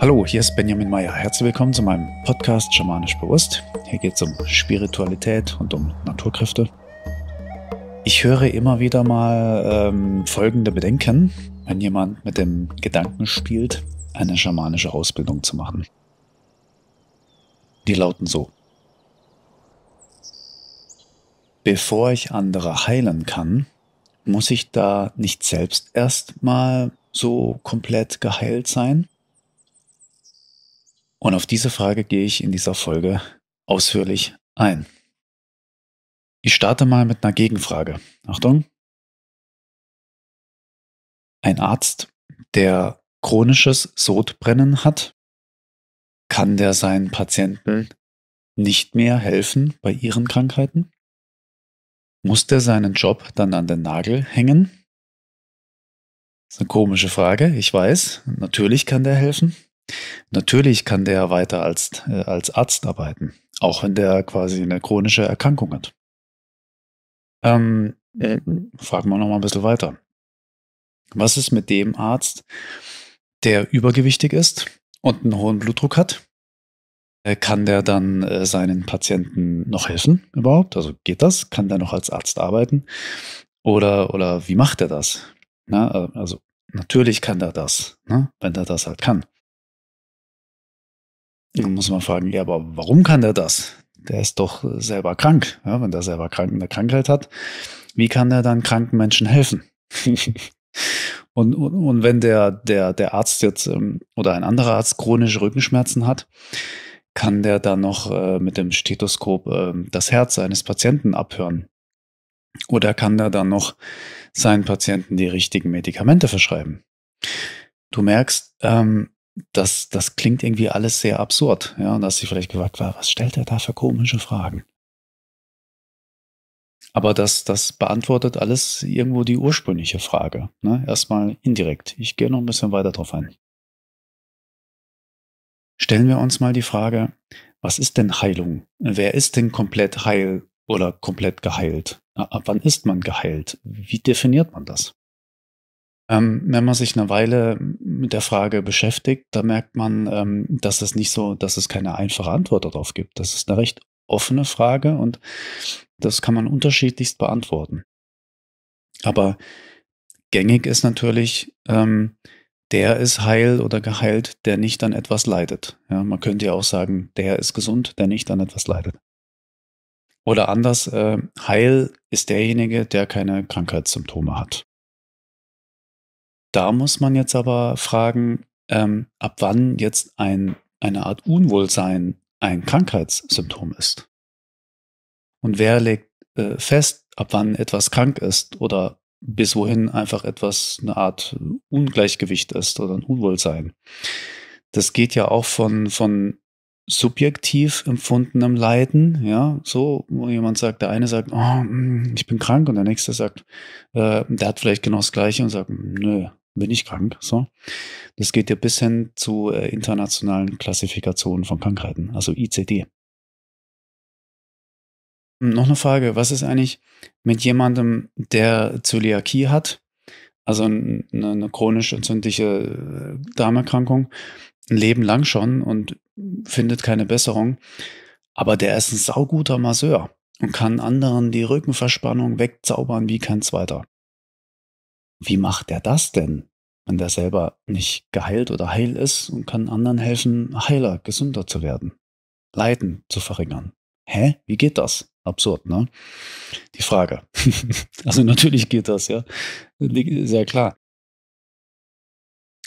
Hallo, hier ist Benjamin Meyer. Herzlich willkommen zu meinem Podcast Schamanisch Bewusst. Hier geht es um Spiritualität und um Naturkräfte. Ich höre immer wieder mal ähm, folgende Bedenken, wenn jemand mit dem Gedanken spielt, eine schamanische Ausbildung zu machen. Die lauten so. Bevor ich andere heilen kann, muss ich da nicht selbst erstmal so komplett geheilt sein? Und auf diese Frage gehe ich in dieser Folge ausführlich ein. Ich starte mal mit einer Gegenfrage. Achtung. Ein Arzt, der chronisches Sodbrennen hat, kann der seinen Patienten nicht mehr helfen bei ihren Krankheiten? Muss der seinen Job dann an den Nagel hängen? Das ist eine komische Frage, ich weiß. Natürlich kann der helfen. Natürlich kann der weiter als, äh, als Arzt arbeiten, auch wenn der quasi eine chronische Erkrankung hat. Ähm, äh, fragen wir noch ein bisschen weiter. Was ist mit dem Arzt, der übergewichtig ist und einen hohen Blutdruck hat äh, kann der dann äh, seinen Patienten noch helfen überhaupt? Also geht das? Kann der noch als Arzt arbeiten? Oder, oder wie macht er das? Na, äh, also natürlich kann der das, ne? wenn er das halt kann. Dann muss man fragen, ja, aber warum kann der das? Der ist doch selber krank. Ja? wenn der selber krank eine Krankheit hat, wie kann der dann kranken Menschen helfen? Und, und, und, wenn der, der, der Arzt jetzt ähm, oder ein anderer Arzt chronische Rückenschmerzen hat, kann der dann noch äh, mit dem Stethoskop äh, das Herz eines Patienten abhören? Oder kann der dann noch seinen Patienten die richtigen Medikamente verschreiben? Du merkst, ähm, das, das klingt irgendwie alles sehr absurd. Ja, und dass sie vielleicht gefragt war, was stellt er da für komische Fragen? Aber das, das beantwortet alles irgendwo die ursprüngliche Frage. Ne? Erstmal indirekt. Ich gehe noch ein bisschen weiter drauf ein stellen wir uns mal die Frage, was ist denn Heilung? Wer ist denn komplett heil oder komplett geheilt? Ab wann ist man geheilt? Wie definiert man das? Ähm, wenn man sich eine Weile mit der Frage beschäftigt, da merkt man, ähm, dass es nicht so, dass es keine einfache Antwort darauf gibt. Das ist eine recht offene Frage und das kann man unterschiedlichst beantworten. Aber gängig ist natürlich, ähm, der ist heil oder geheilt, der nicht an etwas leidet. Ja, man könnte ja auch sagen, der ist gesund, der nicht an etwas leidet. Oder anders, äh, heil ist derjenige, der keine Krankheitssymptome hat. Da muss man jetzt aber fragen, ähm, ab wann jetzt ein, eine Art Unwohlsein ein Krankheitssymptom ist. Und wer legt äh, fest, ab wann etwas krank ist oder bis wohin einfach etwas eine Art Ungleichgewicht ist oder ein Unwohlsein. Das geht ja auch von, von subjektiv empfundenem Leiden, ja, so, wo jemand sagt, der eine sagt, oh, mm, ich bin krank und der nächste sagt, äh, der hat vielleicht genau das Gleiche und sagt, nö, bin ich krank, so. Das geht ja bis hin zu äh, internationalen Klassifikationen von Krankheiten, also ICD. Hm, noch eine Frage, was ist eigentlich mit jemandem, der Zöliakie hat, also eine, eine chronisch entzündliche äh, Darmerkrankung, ein Leben lang schon und findet keine Besserung, aber der ist ein sauguter Masseur und kann anderen die Rückenverspannung wegzaubern wie kein zweiter. Wie macht er das denn, wenn der selber nicht geheilt oder heil ist und kann anderen helfen, heiler, gesünder zu werden, Leiden zu verringern? Hä? Wie geht das? absurd, ne? Die Frage. also natürlich geht das, ja. Sehr klar.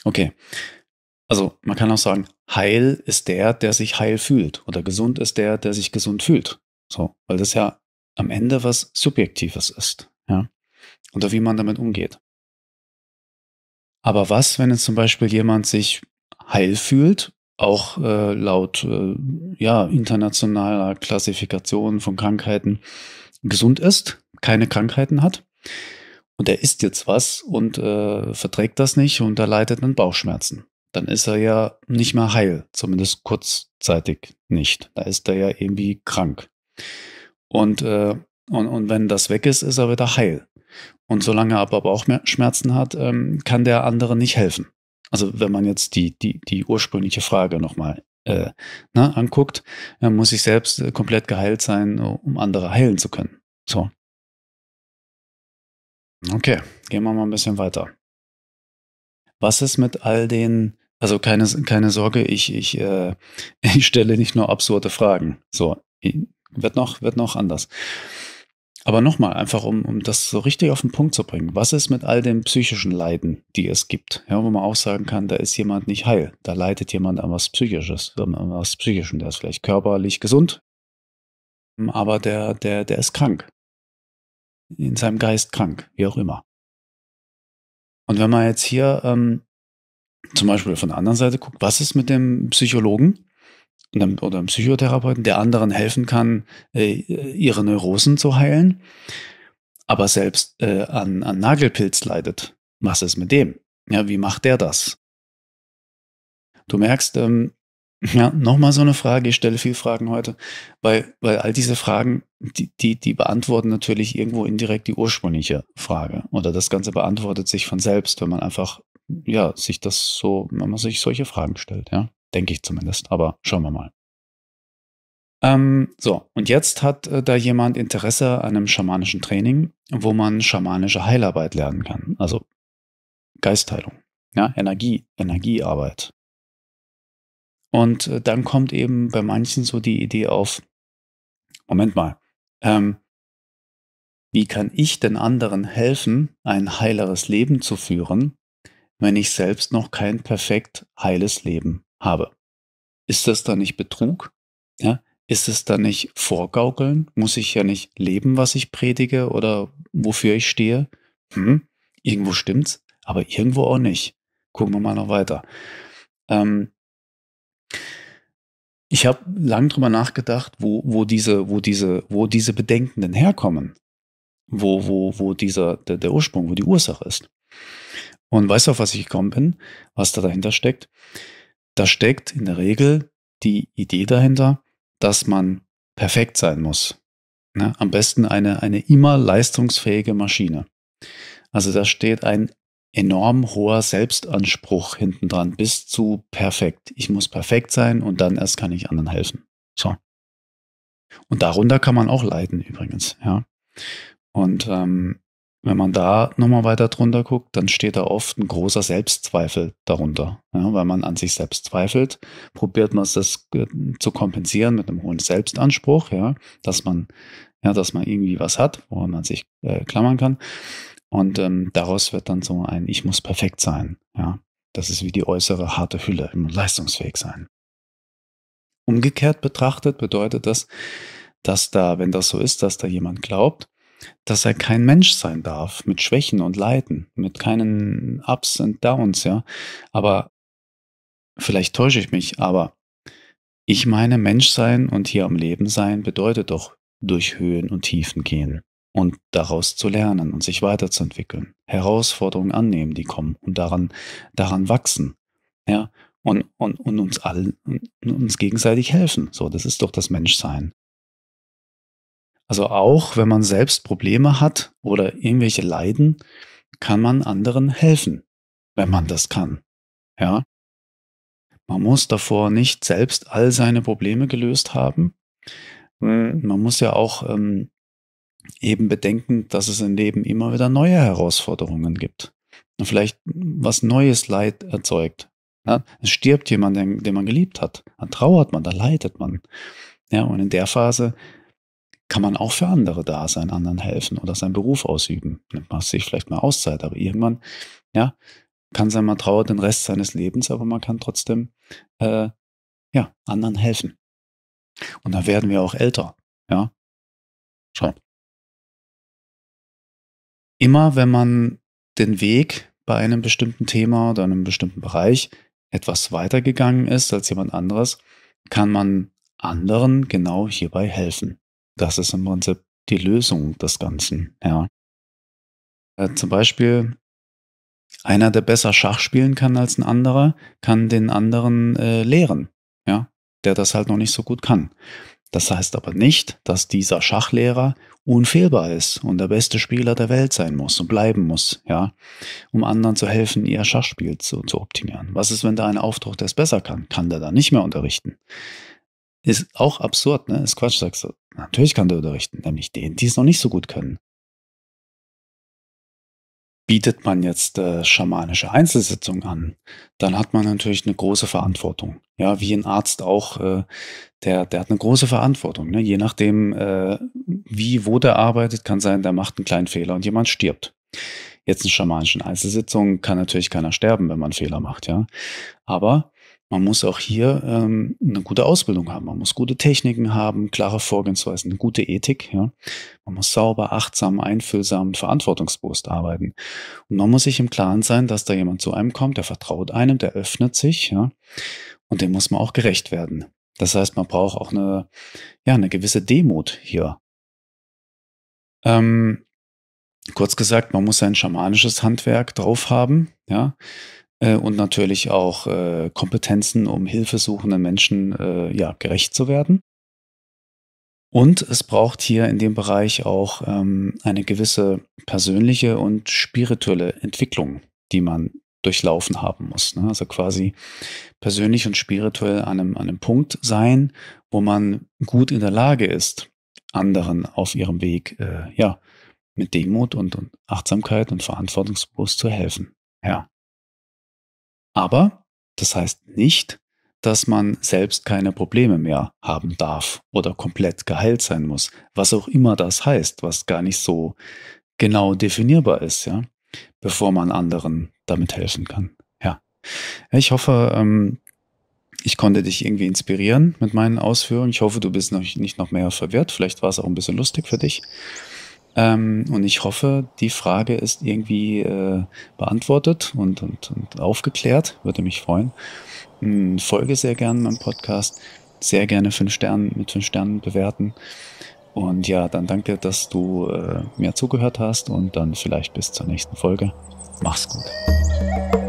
Okay. Also man kann auch sagen, heil ist der, der sich heil fühlt oder gesund ist der, der sich gesund fühlt. So, weil das ja am Ende was Subjektives ist, ja. Oder wie man damit umgeht. Aber was, wenn jetzt zum Beispiel jemand sich heil fühlt auch äh, laut äh, ja, internationaler Klassifikation von Krankheiten gesund ist, keine Krankheiten hat. Und er isst jetzt was und äh, verträgt das nicht und er leidet an Bauchschmerzen. Dann ist er ja nicht mehr heil, zumindest kurzzeitig nicht. Da ist er ja irgendwie krank. Und, äh, und, und wenn das weg ist, ist er wieder heil. Und solange er aber Bauchschmerzen hat, ähm, kann der andere nicht helfen. Also wenn man jetzt die, die, die ursprüngliche Frage nochmal äh, na, ne, anguckt, äh, muss ich selbst äh, komplett geheilt sein, um andere heilen zu können. So. Okay, gehen wir mal ein bisschen weiter. Was ist mit all den, also keine, keine Sorge, ich, ich, äh, ich stelle nicht nur absurde Fragen. So, wird noch, wird noch anders. Aber nochmal, einfach um, um das so richtig auf den Punkt zu bringen. Was ist mit all den psychischen Leiden, die es gibt? Ja, wo man auch sagen kann, da ist jemand nicht heil. Da leidet jemand an was Psychisches, an was Psychischen, Der ist vielleicht körperlich gesund, aber der, der, der ist krank. In seinem Geist krank, wie auch immer. Und wenn man jetzt hier ähm, zum Beispiel von der anderen Seite guckt, was ist mit dem Psychologen, und einem, oder einem Psychotherapeuten, der anderen helfen kann, äh, ihre Neurosen zu heilen, aber selbst äh, an, an Nagelpilz leidet. Was ist mit dem? Ja, wie macht der das? Du merkst, ähm, ja, nochmal so eine Frage. Ich stelle viel Fragen heute, weil, weil all diese Fragen, die, die, die beantworten natürlich irgendwo indirekt die ursprüngliche Frage. Oder das Ganze beantwortet sich von selbst, wenn man einfach, ja, sich das so, wenn man sich solche Fragen stellt, ja. Denke ich zumindest, aber schauen wir mal. Ähm, so, und jetzt hat äh, da jemand Interesse an einem schamanischen Training, wo man schamanische Heilarbeit lernen kann. Also Geistheilung, ja, Energie, Energiearbeit. Und äh, dann kommt eben bei manchen so die Idee auf, Moment mal, ähm, wie kann ich denn anderen helfen, ein heileres Leben zu führen, wenn ich selbst noch kein perfekt heiles Leben habe. Ist das dann nicht Betrug? Ja? Ist es dann nicht Vorgaukeln? Muss ich ja nicht leben, was ich predige oder wofür ich stehe? Hm, irgendwo stimmt's, aber irgendwo auch nicht. Gucken wir mal noch weiter. Ähm, ich habe lang drüber nachgedacht, wo, wo, diese, wo, diese, wo diese Bedenken denn herkommen. Wo, wo, wo dieser, der, der Ursprung, wo die Ursache ist. Und weißt du, auf was ich gekommen bin, was da dahinter steckt? Da steckt in der Regel die Idee dahinter, dass man perfekt sein muss. Ne? Am besten eine, eine immer leistungsfähige Maschine. Also da steht ein enorm hoher Selbstanspruch hinten dran, bis zu perfekt. Ich muss perfekt sein und dann erst kann ich anderen helfen. So. Und darunter kann man auch leiden übrigens, ja. Und ähm, wenn man da nochmal weiter drunter guckt, dann steht da oft ein großer Selbstzweifel darunter. Ja, weil man an sich selbst zweifelt, probiert man es das äh, zu kompensieren mit einem hohen Selbstanspruch, ja, dass man, ja, dass man irgendwie was hat, woran man sich äh, klammern kann. Und ähm, daraus wird dann so ein Ich muss perfekt sein. Ja, das ist wie die äußere harte Hülle, immer leistungsfähig sein. Umgekehrt betrachtet bedeutet das, dass da, wenn das so ist, dass da jemand glaubt, dass er kein Mensch sein darf, mit Schwächen und Leiden, mit keinen Ups und Downs, ja. Aber vielleicht täusche ich mich, aber ich meine, Mensch sein und hier am Leben sein bedeutet doch durch Höhen und Tiefen gehen und daraus zu lernen und sich weiterzuentwickeln, Herausforderungen annehmen, die kommen und daran, daran wachsen, ja. Und, und, und uns allen, uns gegenseitig helfen. So, das ist doch das Menschsein. Also auch wenn man selbst Probleme hat oder irgendwelche Leiden, kann man anderen helfen, wenn man das kann. Ja? Man muss davor nicht selbst all seine Probleme gelöst haben. Mhm. Man muss ja auch ähm, eben bedenken, dass es im Leben immer wieder neue Herausforderungen gibt. Und vielleicht was neues Leid erzeugt. Ja? Es stirbt jemand, den, den man geliebt hat. Dann trauert man, dann leidet man. Ja, und in der Phase kann man auch für andere da sein, anderen helfen oder seinen Beruf ausüben. Nimmt man sich vielleicht mal Auszeit, aber irgendwann, ja, kann sein, man trauert den Rest seines Lebens, aber man kann trotzdem, äh, ja, anderen helfen. Und dann werden wir auch älter, ja. Schau. Immer wenn man den Weg bei einem bestimmten Thema oder einem bestimmten Bereich etwas weitergegangen ist als jemand anderes, kann man anderen genau hierbei helfen. Das ist im Prinzip die Lösung des Ganzen, ja. Äh, zum Beispiel einer, der besser Schach spielen kann als ein anderer, kann den anderen äh, lehren, ja, der das halt noch nicht so gut kann. Das heißt aber nicht, dass dieser Schachlehrer unfehlbar ist und der beste Spieler der Welt sein muss und bleiben muss, ja, um anderen zu helfen, ihr Schachspiel zu, zu optimieren. Was ist, wenn da ein Auftrag, der es besser kann? Kann der da nicht mehr unterrichten? Ist auch absurd, ne? Ist Quatsch, sagst du. Natürlich kann der unterrichten, nämlich denen, die es noch nicht so gut können. Bietet man jetzt äh, schamanische Einzelsitzungen an, dann hat man natürlich eine große Verantwortung. Ja, wie ein Arzt auch, äh, der, der hat eine große Verantwortung. Ne? Je nachdem, äh, wie, wo der arbeitet, kann sein, der macht einen kleinen Fehler und jemand stirbt. Jetzt in schamanischen Einzelsitzungen kann natürlich keiner sterben, wenn man Fehler macht, ja. Aber man muss auch hier ähm, eine gute Ausbildung haben. Man muss gute Techniken haben, klare Vorgehensweisen, eine gute Ethik. Ja. Man muss sauber, achtsam, einfühlsam, verantwortungsbewusst arbeiten. Und man muss sich im Klaren sein, dass da jemand zu einem kommt, der vertraut einem, der öffnet sich. Ja. Und dem muss man auch gerecht werden. Das heißt, man braucht auch eine, ja, eine gewisse Demut hier. Ähm, kurz gesagt, man muss sein schamanisches Handwerk drauf haben. Ja. Äh, und natürlich auch äh, Kompetenzen, um hilfesuchenden Menschen äh, ja, gerecht zu werden. Und es braucht hier in dem Bereich auch ähm, eine gewisse persönliche und spirituelle Entwicklung, die man durchlaufen haben muss. Ne? Also quasi persönlich und spirituell an einem, an einem Punkt sein, wo man gut in der Lage ist, anderen auf ihrem Weg äh, ja, mit Demut und, und Achtsamkeit und verantwortungsbewusst zu helfen. Ja. Aber das heißt nicht, dass man selbst keine Probleme mehr haben darf oder komplett geheilt sein muss. Was auch immer das heißt, was gar nicht so genau definierbar ist, ja, bevor man anderen damit helfen kann. Ja. Ich hoffe, ähm, ich konnte dich irgendwie inspirieren mit meinen Ausführungen. Ich hoffe, du bist noch nicht noch mehr verwirrt. Vielleicht war es auch ein bisschen lustig für dich. Ähm, und ich hoffe, die Frage ist irgendwie äh, beantwortet und, und, und aufgeklärt. Würde mich freuen. Hm, folge sehr gerne meinem Podcast. Sehr gerne fünf Sternen mit fünf Sternen bewerten. Und ja, dann danke, dass du äh, mir zugehört hast und dann vielleicht bis zur nächsten Folge. Mach's gut.